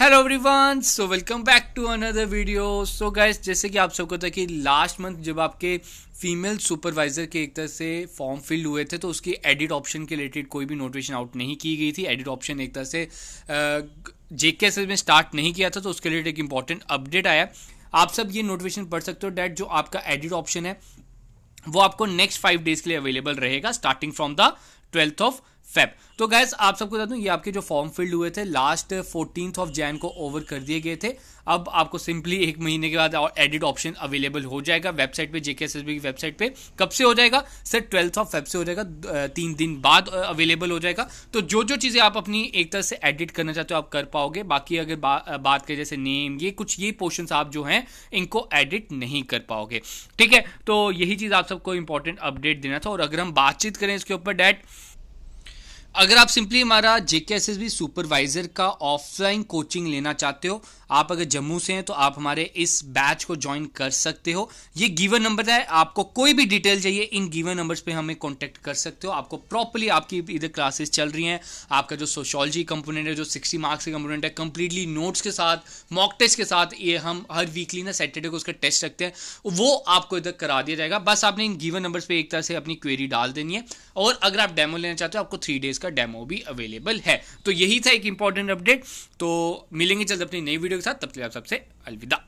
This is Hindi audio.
hello everyone so welcome back to another video so guys जैसे कि आप सबको था कि लास्ट मंथ जब आपके फीमेल सुपरवाइजर के एक तरह से फॉर्म फिल हुए थे तो उसकी एडिट ऑप्शन के रिलेटेड कोई भी नोटिफिकेशन आउट नहीं की गई थी एडिट ऑप्शन एक तरह से जेके एस में स्टार्ट नहीं किया था तो उसके रिलेटेड एक इंपॉर्टेंट अपडेट आया आप सब ये नोटिफिकेशन पढ़ सकते हो डैट जो आपका एडिट ऑप्शन है वो आपको नेक्स्ट फाइव डेज के लिए अवेलेबल रहेगा starting from the twelfth of Feb तो गैस आप सबको बता दूं ये आपके जो फॉर्म फिल्ड हुए थे लास्ट फोर्टीन ऑफ जैन को ओवर कर दिए गए थे अब आपको सिंपली एक महीने के बाद और एडिट ऑप्शन अवेलेबल हो जाएगा वेबसाइट पे जेके की वेबसाइट पे कब से हो जाएगा सर ट्वेल्थ ऑफ फेब से हो जाएगा तीन दिन बाद अवेलेबल हो जाएगा तो जो जो चीज़ें आप अपनी एक तरह से एडिट करना चाहते हो आप कर पाओगे बाकी अगर बा, बात करें जैसे नेम ये कुछ ये पोर्शन आप जो हैं इनको एडिट नहीं कर पाओगे ठीक है तो यही चीज़ आप सबको इंपॉर्टेंट अपडेट देना था और अगर हम बातचीत करें इसके ऊपर डैट अगर आप सिंपली हमारा J K S S B supervisor का ऑफलाइन कोचिंग लेना चाहते हो आप अगर जम्मू से हैं तो आप हमारे इस बैच को ज्वाइन कर सकते हो ये गिवन नंबर है आपको कोई भी डिटेल चाहिए इन गिवन नंबर्स पे हमें कांटेक्ट कर सकते हो आपको प्रॉपरली आपकी इधर क्लासेस चल रही हैं आपका जो सोशोलॉजी कंपोनेंट है जो सिक्सटी मार्क्स का कंपोनेंट है कंप्लीटली नोट्स के साथ मॉक टेस्ट के साथ ये हम हर वीकली ना सैटरडे को उसका टेस्ट रखते हैं वो आपको इधर करा दिया जाएगा बस आपने इन गिवन नंबर्स पर एक तरह से अपनी क्वेरी डाल देनी है और अगर आप डेमो लेना चाहते हो आपको थ्री डेज का इसका डेमो भी अवेलेबल है तो यही था एक इंपॉर्टेंट अपडेट तो मिलेंगे जल्द अपनी नई वीडियो के साथ तब तक आप सबसे अलविदा